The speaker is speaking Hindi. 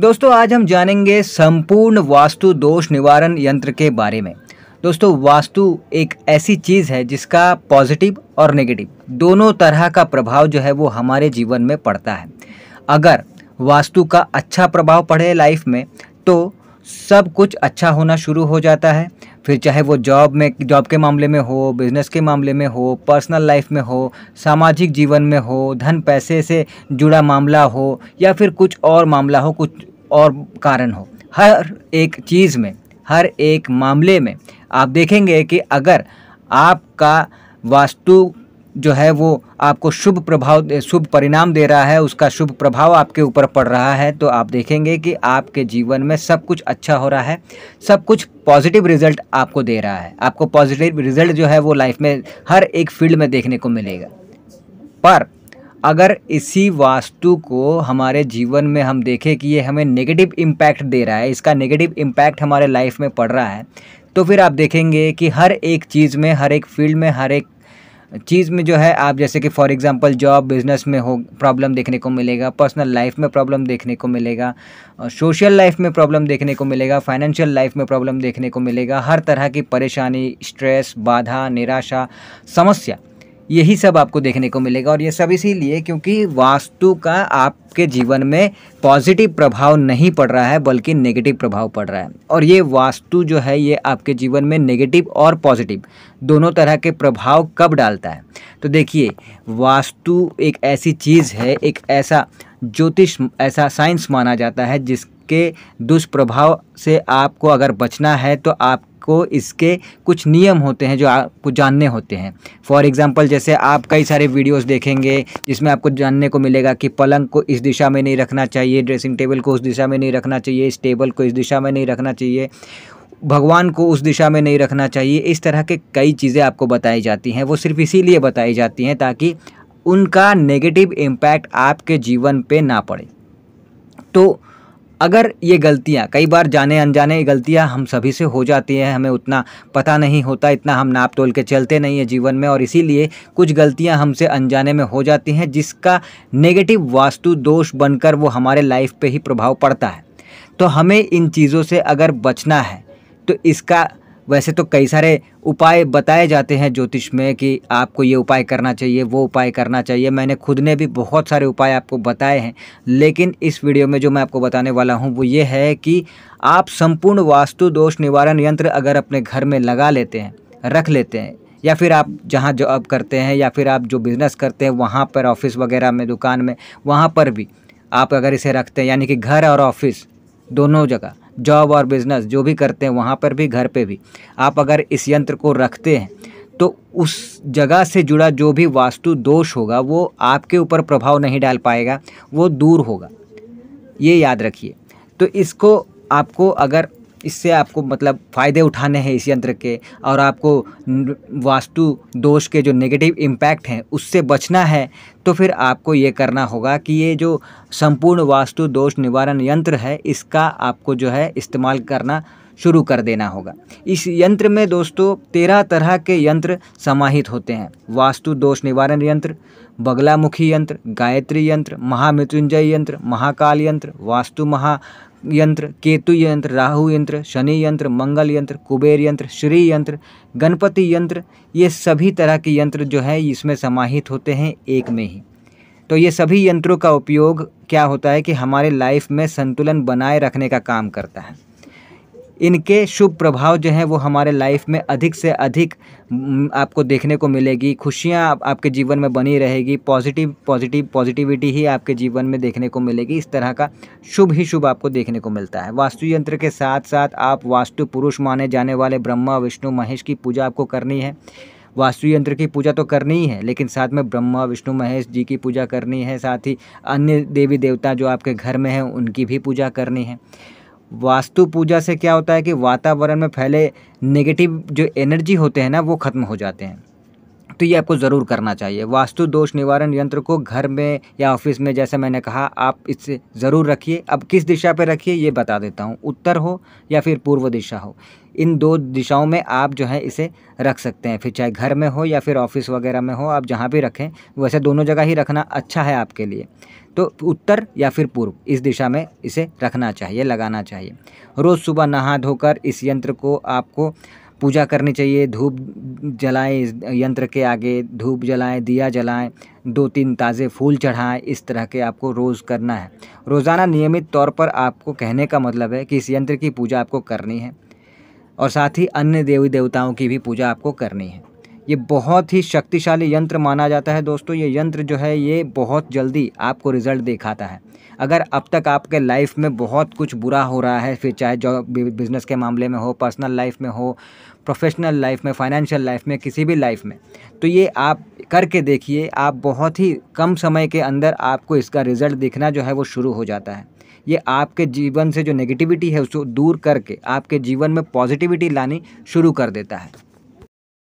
दोस्तों आज हम जानेंगे संपूर्ण वास्तु दोष निवारण यंत्र के बारे में दोस्तों वास्तु एक ऐसी चीज़ है जिसका पॉजिटिव और नेगेटिव दोनों तरह का प्रभाव जो है वो हमारे जीवन में पड़ता है अगर वास्तु का अच्छा प्रभाव पड़े लाइफ में तो सब कुछ अच्छा होना शुरू हो जाता है फिर चाहे वो जॉब में जॉब के मामले में हो बिजनेस के मामले में हो पर्सनल लाइफ में हो सामाजिक जीवन में हो धन पैसे से जुड़ा मामला हो या फिर कुछ और मामला हो कुछ और कारण हो हर एक चीज़ में हर एक मामले में आप देखेंगे कि अगर आपका वास्तु जो है वो आपको शुभ प्रभाव शुभ परिणाम दे रहा है उसका शुभ प्रभाव आपके ऊपर पड़ रहा है तो आप देखेंगे कि आपके जीवन में सब कुछ अच्छा हो रहा है सब कुछ पॉजिटिव रिजल्ट आपको दे रहा है आपको पॉजिटिव रिजल्ट जो है वो लाइफ में हर एक फील्ड में देखने को मिलेगा पर अगर इसी वास्तु को हमारे जीवन में हम देखें कि ये हमें नेगेटिव इम्पैक्ट दे रहा है इसका नेगेटिव इम्पैक्ट हमारे लाइफ में पड़ रहा है तो फिर आप देखेंगे कि हर एक चीज़ में हर एक फील्ड में हर एक चीज़ में जो है आप जैसे कि फॉर एग्जांपल जॉब बिज़नेस में हो प्रॉब्लम देखने को मिलेगा पर्सनल लाइफ में प्रॉब्लम देखने को मिलेगा सोशल लाइफ में प्रॉब्लम देखने को मिलेगा फाइनेंशियल लाइफ में प्रॉब्लम देखने को मिलेगा हर तरह की परेशानी स्ट्रेस बाधा निराशा समस्या यही सब आपको देखने को मिलेगा और ये सब इसीलिए क्योंकि वास्तु का आपके जीवन में पॉजिटिव प्रभाव नहीं पड़ रहा है बल्कि नेगेटिव प्रभाव पड़ रहा है और ये वास्तु जो है ये आपके जीवन में नेगेटिव और पॉजिटिव दोनों तरह के प्रभाव कब डालता है तो देखिए वास्तु एक ऐसी चीज़ है एक ऐसा ज्योतिष ऐसा साइंस माना जाता है जिस के दुष्प्रभाव से आपको अगर बचना है तो आप आपको इसके कुछ नियम होते हैं जो आपको जानने होते हैं फॉर एग्ज़ाम्पल जैसे आप कई सारे वीडियोस देखेंगे जिसमें आपको जानने को मिलेगा कि पलंग को इस दिशा में नहीं रखना चाहिए ड्रेसिंग टेबल को उस दिशा में नहीं रखना चाहिए इस टेबल को इस दिशा में नहीं रखना चाहिए भगवान को उस दिशा में नहीं रखना चाहिए इस तरह के कई चीज़ें आपको बताई जाती हैं वो सिर्फ इसीलिए बताई जाती हैं ताकि उनका नेगेटिव इम्पैक्ट आपके जीवन पे ना पड़े तो अगर ये गलतियाँ कई बार जाने अनजाने ये गलतियाँ हम सभी से हो जाती हैं हमें उतना पता नहीं होता इतना हम नाप तोल के चलते नहीं हैं जीवन में और इसीलिए कुछ गलतियाँ हमसे अनजाने में हो जाती हैं जिसका नेगेटिव वास्तु दोष बनकर वो हमारे लाइफ पे ही प्रभाव पड़ता है तो हमें इन चीज़ों से अगर बचना है तो इसका वैसे तो कई सारे उपाय बताए जाते हैं ज्योतिष में कि आपको ये उपाय करना चाहिए वो उपाय करना चाहिए मैंने खुद ने भी बहुत सारे उपाय आपको बताए हैं लेकिन इस वीडियो में जो मैं आपको बताने वाला हूँ वो ये है कि आप संपूर्ण वास्तु दोष निवारण यंत्र अगर अपने घर में लगा लेते हैं रख लेते हैं या फिर आप जहाँ जॉब करते हैं या फिर आप जो बिज़नेस करते हैं वहाँ पर ऑफिस वगैरह में दुकान में वहाँ पर भी आप अगर इसे रखते हैं यानी कि घर और ऑफिस दोनों जगह जॉब और बिज़नेस जो भी करते हैं वहाँ पर भी घर पे भी आप अगर इस यंत्र को रखते हैं तो उस जगह से जुड़ा जो भी वास्तु दोष होगा वो आपके ऊपर प्रभाव नहीं डाल पाएगा वो दूर होगा ये याद रखिए तो इसको आपको अगर इससे आपको मतलब फ़ायदे उठाने हैं इस यंत्र के और आपको वास्तु दोष के जो नेगेटिव इम्पैक्ट हैं उससे बचना है तो फिर आपको ये करना होगा कि ये जो संपूर्ण वास्तु दोष निवारण यंत्र है इसका आपको जो है इस्तेमाल करना शुरू कर देना होगा इस यंत्र में दोस्तों तेरह तरह के यंत्र समाहित होते हैं वास्तु दोष निवारण यंत्र बगलामुखी यंत्र गायत्री यंत्र महामृत्युंजय यंत्र महाकाल यंत्र वास्तु महा यंत्र केतु यंत्र राहु यंत्र शनि यंत्र मंगल यंत्र कुबेर यंत्र श्री यंत्र गणपति यंत्र ये सभी तरह के यंत्र जो है इसमें समाहित होते हैं एक में ही तो ये सभी यंत्रों का उपयोग क्या होता है कि हमारे लाइफ में संतुलन बनाए रखने का काम करता है इनके शुभ प्रभाव जो हैं वो हमारे लाइफ में अधिक से अधिक आपको देखने को मिलेगी खुशियाँ आप, आपके जीवन में बनी रहेगी पॉजिटिव पॉजिटिव पॉजिटिविटी ही आपके जीवन में देखने को मिलेगी इस तरह का शुभ ही शुभ आपको देखने को मिलता है वास्तु यंत्र के साथ साथ आप वास्तु पुरुष माने जाने वाले ब्रह्मा विष्णु महेश की पूजा आपको करनी है वास्तु यंत्र की पूजा तो करनी ही है लेकिन साथ में ब्रह्मा विष्णु महेश जी की पूजा करनी है साथ ही अन्य देवी देवता जो आपके घर में हैं उनकी भी पूजा करनी है वास्तु पूजा से क्या होता है कि वातावरण में फैले नेगेटिव जो एनर्जी होते हैं ना वो ख़त्म हो जाते हैं तो ये आपको ज़रूर करना चाहिए वास्तु दोष निवारण यंत्र को घर में या ऑफिस में जैसे मैंने कहा आप इसे ज़रूर रखिए अब किस दिशा पे रखिए ये बता देता हूँ उत्तर हो या फिर पूर्व दिशा हो इन दो दिशाओं में आप जो है इसे रख सकते हैं फिर चाहे घर में हो या फिर ऑफिस वगैरह में हो आप जहाँ भी रखें वैसे दोनों जगह ही रखना अच्छा है आपके लिए तो उत्तर या फिर पूर्व इस दिशा में इसे रखना चाहिए लगाना चाहिए रोज़ सुबह नहा धोकर इस यंत्र को आपको पूजा करनी चाहिए धूप जलाएं यंत्र के आगे धूप जलाएं दिया जलाएं दो तीन ताज़े फूल चढ़ाएं इस तरह के आपको रोज़ करना है रोज़ाना नियमित तौर पर आपको कहने का मतलब है कि इस यंत्र की पूजा आपको करनी है और साथ ही अन्य देवी देवताओं की भी पूजा आपको करनी है ये बहुत ही शक्तिशाली यंत्र माना जाता है दोस्तों ये यंत्र जो है ये बहुत जल्दी आपको रिज़ल्ट दिखाता है अगर अब तक आपके लाइफ में बहुत कुछ बुरा हो रहा है फिर चाहे जॉब बिज़नेस के मामले में हो पर्सनल लाइफ में हो प्रोफेशनल लाइफ में फाइनेंशियल लाइफ में किसी भी लाइफ में तो ये आप करके देखिए आप बहुत ही कम समय के अंदर आपको इसका रिज़ल्ट दिखना जो है वो शुरू हो जाता है ये आपके जीवन से जो नेगेटिविटी है उसको दूर करके आपके जीवन में पॉजिटिविटी लानी शुरू कर देता है